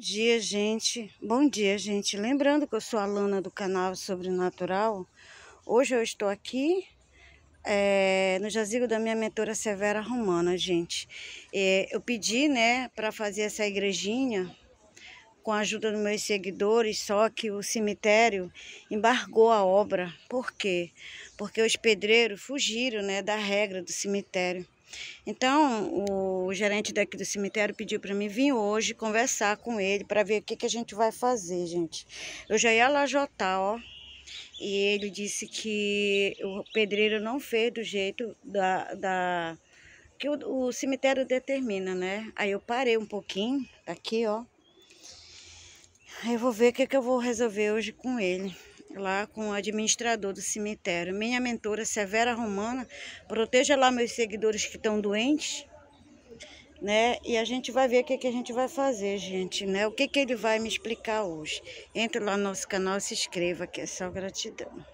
dia, gente. Bom dia, gente. Lembrando que eu sou a Lana do canal Sobrenatural. Hoje eu estou aqui é, no jazigo da minha mentora Severa Romana, gente. É, eu pedi, né, para fazer essa igrejinha com a ajuda dos meus seguidores, só que o cemitério embargou a obra. Por quê? Porque os pedreiros fugiram, né, da regra do cemitério. Então, o gerente daqui do cemitério pediu para mim vir hoje conversar com ele para ver o que, que a gente vai fazer, gente. Eu já ia lá jotar, ó. E ele disse que o pedreiro não fez do jeito da, da que o, o cemitério determina, né? Aí eu parei um pouquinho, aqui, ó. Aí eu vou ver o que, que eu vou resolver hoje com ele lá com o administrador do cemitério. Minha mentora, Severa Romana, proteja lá meus seguidores que estão doentes, né? E a gente vai ver o que, que a gente vai fazer, gente, né? O que, que ele vai me explicar hoje. Entre lá no nosso canal, se inscreva, que é só gratidão.